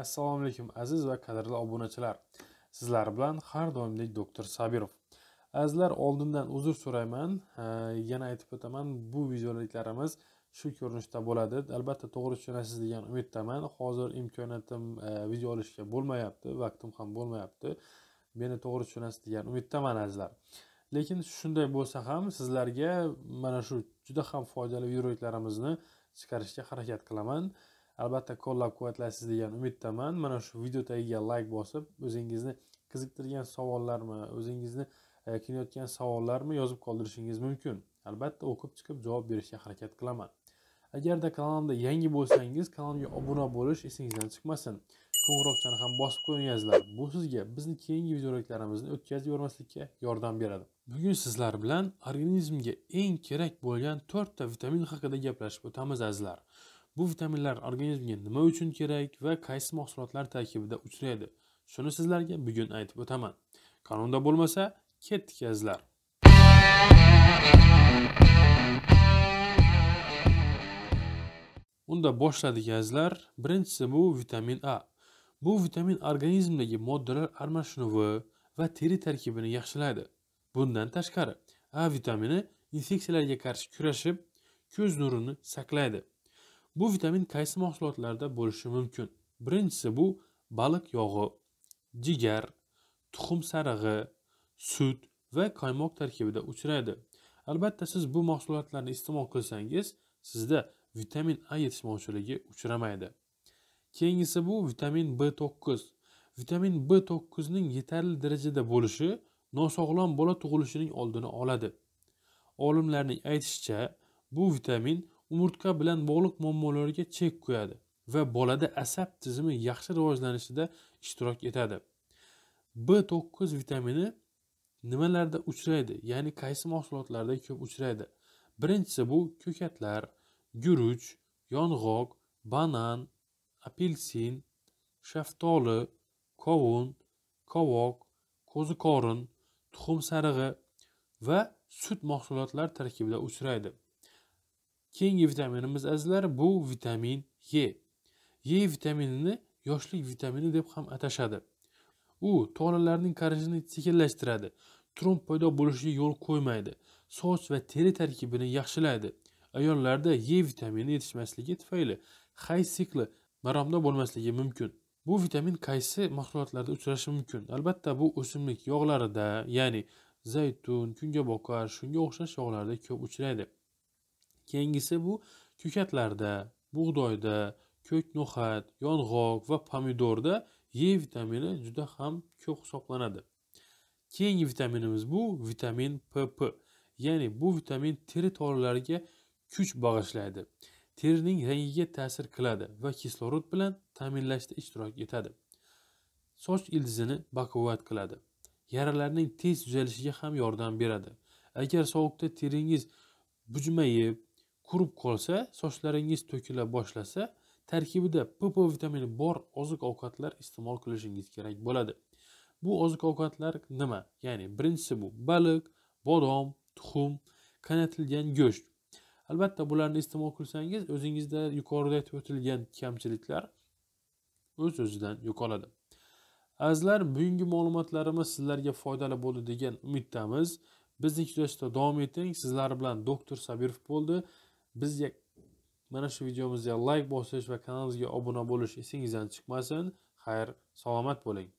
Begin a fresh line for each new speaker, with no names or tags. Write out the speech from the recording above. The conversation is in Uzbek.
assalomu alaykum aziz va qadrli obunachilar sizlar bilan har doimdek doktor sabirov azizlar oldindan uzr so'rayman yana aytib o'taman bu videoliklarimiz shu ko'rinishda bo'ladi albatta to'g'ri tushunasiz degan umiddaman hozir imkoniyatim e, video olishga bo'lmayapti vaqtim ham bo'lmayapti meni to'g'ri tushunasiz degan umiddaman azizlar lekin shunday bo'lsa ham sizlarga mana shu juda ham foydali videoliklarimizni chiqarishga harakat qilaman albatta qo'llab quvvatlaysiz degan umiddaman mana shu video tagiga like bosib o'zingizni qiziqtirgan savollarmi o'zingizni e, qiynayotgan savollarmi yozib qoldirishingiz mumkin albatta o'qib chiqib javob berishga harakat qilaman agarda kanalimda yangi bo'lsangiz kanalimga obuna bo'lish esingizdan chiqmasin qo'ng'iroqchani ham bosib qo'yingizlar bu sizga bizni keyingi videoliklarimizni o'tkazib yubormaslikka yordam beradi bugun sizlar bilan organizmga eng kerak bo'lgan to'rtta vitamin haqida gaplashib o'tamiz azizlar bu vitaminlar organizmga nima uchun kerak va qaysi mahsulotlar tarkibida uchraydi shuni sizlarga bugun aytib o'taman qonunda bo'lmasa ketdik azizlar unda boshladik azizlar birinchisi bu vitamin a bu vitamin organizmdagi moddalar almashinuvi va teri tarkibini yaxshilaydi bundan tashqari a vitamini infeksiyalarga qarshi kurashib ko'z nurini saqlaydi bu vitamin qaysi mahsulotlarda bo'lishi mumkin birinchisi bu baliq yog'i jigar tuxum sarig'i sut va qaymoq tarkibida uchraydi albatta siz bu mahsulotlarni iste'mol qilsangiz sizda vitamin a yetishmovchiligi uchramaydi keyingisi bu vitamin b to'qqiz vitamin b to'qqizning yetarli darajada bo'lishi nosog'lom bola tug'ilishining oldini oladi olimlarning aytishicha bu vitamin umurtqa bilan bog'liq muammolarga chek qo'yadi va bolada asab tizimi yaxshi rivojlanishida ishtirok etadi b to'qqiz vitamini nimalarda uchraydi ya'ni qaysi mahsulotlarda ko'p uchraydi birinchisi bu ko'katlar guruch yong'oq banan apelsin shaftoli qovun qovoq qo'ziqorin tuxum sarig'i va sut mahsulotlar tarkibida uchraydi keyingi vitaminimiz azizlar bu vitamin e e vitaminini yoshlik vitamini deb ham atashadi u tolalarning qarishini sekinlashtiradi Trom paydo bo'lishiga yo'l qo'ymaydi soch va teri tarkibini yaxshilaydi ayollarda e vitamini yetishmasligi tufayli hay sikli maromda bo'lmasligi mumkin bu vitamin qaysi mahsulotlarda uchrashi mumkin albatta bu o'simlik yog'larida ya'ni zaytun kungaboqar shunga o'xshash yog'larda ko'p uchraydi keyingisi bu ko'katlarda bug'doyda ko'k no'xat yong'oq va pomidorda e vitamini juda ham ko'p hisoblanadi keyingi vitaminimiz bu vitamin pp ya'ni bu vitamin teri tolalariga kuch bag'ishlaydi terining rangiga ta'sir qiladi va kislorod bilan ta'minlashda ishtirok etadi soch ildizini baquvvat qiladi yaralarning tez tuzalishiga ham yordam beradi agar sovuqda teringiz bujmayib qurib qolsa sochlaringiz to'kila boshlasa tarkibida pp vitamini bor oziq ovqatlar iste'mol qilishingiz kerak bo'ladi bu oziq ovqatlar nima ya'ni birinchisi bu baliq bodom tuxum qaynatilgan go'sht albatta bularni iste'mol qilsangiz o'zingizda yuqorida aytib o'tilgan kamchiliklar o'z o'zidan yo'qoladi azizlar bugungi ma'lumotlarimiz sizlarga foydali bo'ldi degan umiddamiz bizni kuzatishda davom eting sizlar bilan doktor sabirov bo'ldi bizga mana shu videomizga layk bosish va kanalimizga obuna bo'lish esingizdan chiqmasin xayr salomat bo'ling